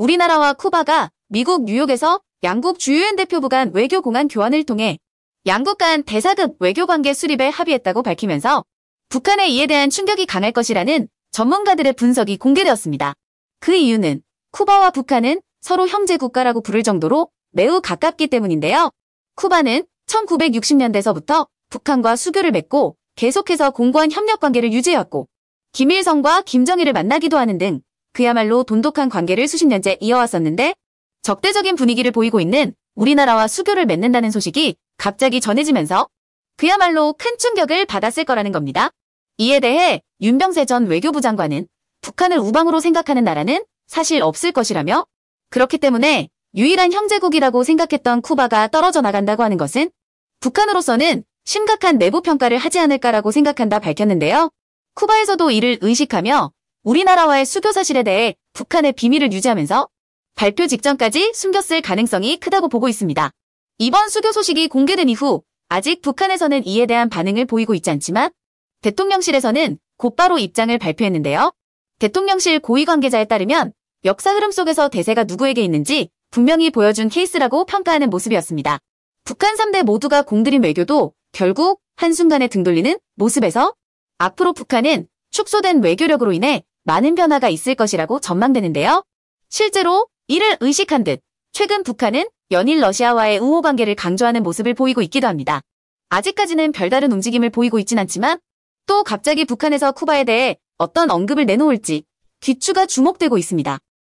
우리나라와 쿠바가 미국 뉴욕에서 양국 주유엔 대표부 간 외교 공안 교환을 통해 양국 간 대사급 외교 관계 수립에 합의했다고 밝히면서 북한의 이에 대한 충격이 강할 것이라는 전문가들의 분석이 공개되었습니다. 그 이유는 쿠바와 북한은 서로 형제 국가라고 부를 정도로 매우 가깝기 때문인데요. 쿠바는 1960년대서부터 북한과 수교를 맺고 계속해서 공고한 협력 관계를 유지해왔고 김일성과 김정일을 만나기도 하는 등 그야말로 돈독한 관계를 수십 년째 이어왔었는데 적대적인 분위기를 보이고 있는 우리나라와 수교를 맺는다는 소식이 갑자기 전해지면서 그야말로 큰 충격을 받았을 거라는 겁니다. 이에 대해 윤병세 전 외교부 장관은 북한을 우방으로 생각하는 나라는 사실 없을 것이라며 그렇기 때문에 유일한 형제국이라고 생각했던 쿠바가 떨어져 나간다고 하는 것은 북한으로서는 심각한 내부 평가를 하지 않을까라고 생각한다 밝혔는데요. 쿠바에서도 이를 의식하며 우리나라와의 수교 사실에 대해 북한의 비밀을 유지하면서 발표 직전까지 숨겼을 가능성이 크다고 보고 있습니다. 이번 수교 소식이 공개된 이후 아직 북한에서는 이에 대한 반응을 보이고 있지 않지만 대통령실에서는 곧바로 입장을 발표했는데요. 대통령실 고위 관계자에 따르면 역사 흐름 속에서 대세가 누구에게 있는지 분명히 보여준 케이스라고 평가하는 모습이었습니다. 북한 3대 모두가 공들인 외교도 결국 한순간에 등 돌리는 모습에서 앞으로 북한은 축소된 외교력으로 인해 많은 변화가 있을 것이라고 전망되는데요. 실제로 이를 의식한 듯 최근 북한은 연일 러시아와의 우호관계를 강조하는 모습을 보이고 있기도 합니다. 아직까지는 별다른 움직임을 보이고 있진 않지만 또 갑자기 북한에서 쿠바에 대해 어떤 언급을 내놓을지 귀추가 주목되고 있습니다.